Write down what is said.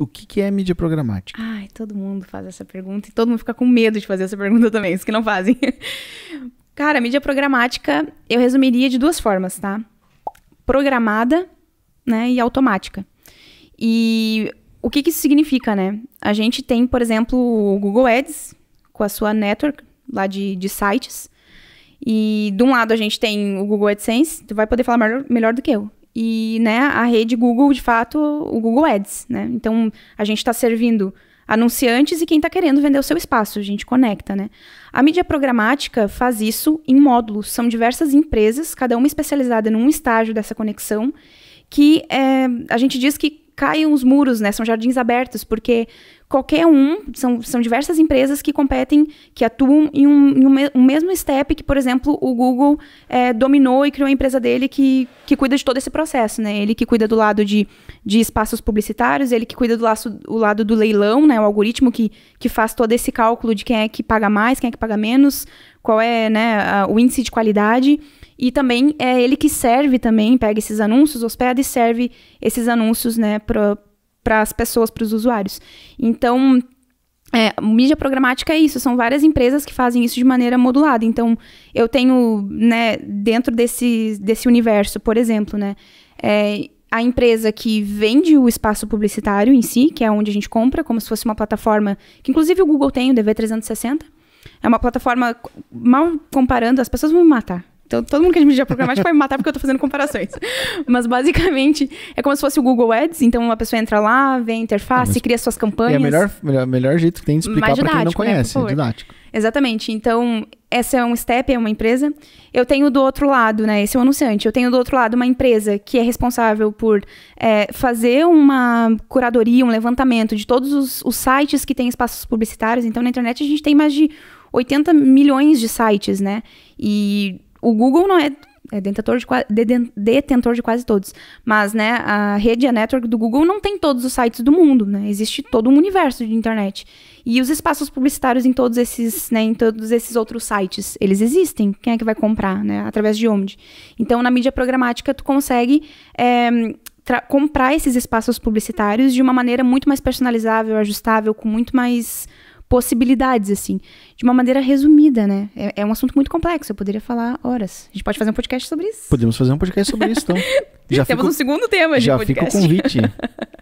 o que, que é mídia programática? Ai, todo mundo faz essa pergunta e todo mundo fica com medo de fazer essa pergunta também, os que não fazem. Cara, mídia programática eu resumiria de duas formas, tá? Programada, né, e automática. E o que, que isso significa, né? A gente tem, por exemplo, o Google Ads com a sua network lá de, de sites. E de um lado a gente tem o Google AdSense, tu vai poder falar melhor, melhor do que eu e né, a rede Google, de fato, o Google Ads, né? Então, a gente está servindo anunciantes e quem está querendo vender o seu espaço, a gente conecta, né? A mídia programática faz isso em módulos, são diversas empresas, cada uma especializada num estágio dessa conexão, que é, a gente diz que caem os muros, né? São jardins abertos, porque qualquer um, são, são diversas empresas que competem, que atuam em um, em um, um mesmo step que, por exemplo, o Google é, dominou e criou a empresa dele que, que cuida de todo esse processo, né? Ele que cuida do lado de, de espaços publicitários, ele que cuida do laço, o lado do leilão, né? O algoritmo que, que faz todo esse cálculo de quem é que paga mais, quem é que paga menos, qual é né, a, o índice de qualidade. E também é ele que serve também, pega esses anúncios, hospeda e serve esses anúncios, né, para as pessoas, para os usuários. Então, é, mídia programática é isso, são várias empresas que fazem isso de maneira modulada. Então, eu tenho, né, dentro desse, desse universo, por exemplo, né, é, a empresa que vende o espaço publicitário em si, que é onde a gente compra, como se fosse uma plataforma, que inclusive o Google tem, o DV360. É uma plataforma, mal comparando, as pessoas vão me matar, então, todo mundo que é de programática tipo, vai me matar porque eu tô fazendo comparações. Mas, basicamente, é como se fosse o Google Ads. Então, uma pessoa entra lá, vê a interface, cria suas campanhas. É o melhor, melhor, melhor jeito que tem de explicar para quem não né? conhece. Né, didático. Exatamente. Então, essa é um step, é uma empresa. Eu tenho do outro lado, né? Esse é o anunciante. Eu tenho do outro lado uma empresa que é responsável por é, fazer uma curadoria, um levantamento de todos os, os, sites que têm espaços publicitários. Então, na internet a gente tem mais de 80 milhões de sites, né? E o Google não é é detentor de, detentor de quase todos. Mas, né, a rede, a network do Google não tem todos os sites do mundo, né? Existe todo um universo de internet. E os espaços publicitários em todos esses, né, em todos esses outros sites, eles existem. Quem é que vai comprar, né? Através de onde? Então, na mídia programática, tu consegue é, comprar esses espaços publicitários de uma maneira muito mais personalizável, ajustável, com muito mais possibilidades, assim, de uma maneira resumida, né? É, é, um assunto muito complexo, eu poderia falar horas. A gente pode fazer um podcast sobre isso. Podemos fazer um podcast sobre isso, então. Já Temos fico, um segundo tema de já podcast. Já fica o convite.